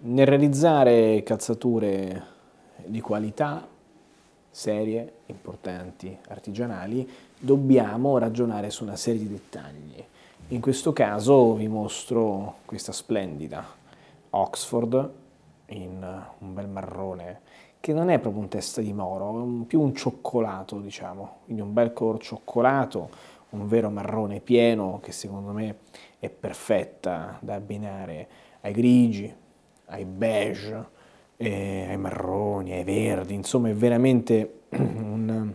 Nel realizzare calzature di qualità, serie, importanti, artigianali, dobbiamo ragionare su una serie di dettagli. In questo caso vi mostro questa splendida Oxford in un bel marrone, che non è proprio un testa di moro, è più un cioccolato, diciamo, quindi un bel color cioccolato, un vero marrone pieno che secondo me è perfetta da abbinare ai grigi, ai beige, eh, ai marroni, ai verdi, insomma è veramente un,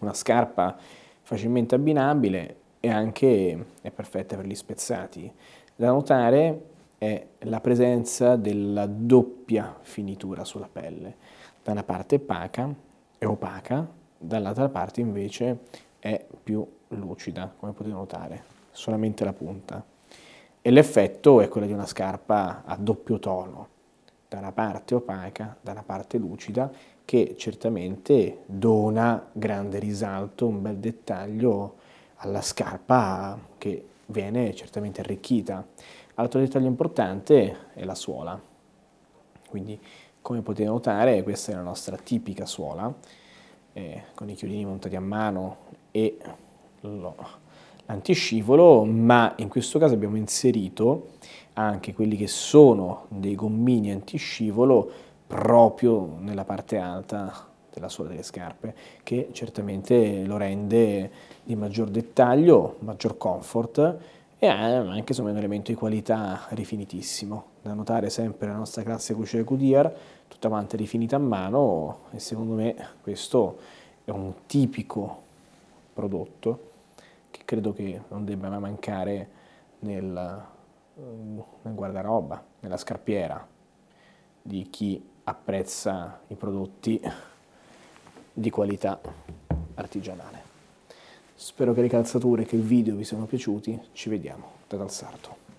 una scarpa facilmente abbinabile e anche è perfetta per gli spezzati. Da notare è la presenza della doppia finitura sulla pelle, da una parte opaca, è opaca, dall'altra parte invece è più lucida, come potete notare, solamente la punta e l'effetto è quello di una scarpa a doppio tono, da una parte opaca, da una parte lucida, che certamente dona grande risalto, un bel dettaglio alla scarpa che viene certamente arricchita. Altro dettaglio importante è la suola, quindi come potete notare questa è la nostra tipica suola, eh, con i chiodini montati a mano e lo, antiscivolo, ma in questo caso abbiamo inserito anche quelli che sono dei gommini antiscivolo proprio nella parte alta della suola delle scarpe, che certamente lo rende di maggior dettaglio, maggior comfort e anche insomma, un elemento di qualità rifinitissimo. Da notare sempre la nostra classe cucina Goodyear, tutta quanta rifinita a mano e secondo me questo è un tipico prodotto credo che non debba mai mancare nel, eh, nel guardaroba, nella scarpiera di chi apprezza i prodotti di qualità artigianale. Spero che le calzature e che il video vi siano piaciuti, ci vediamo da Dal Sarto.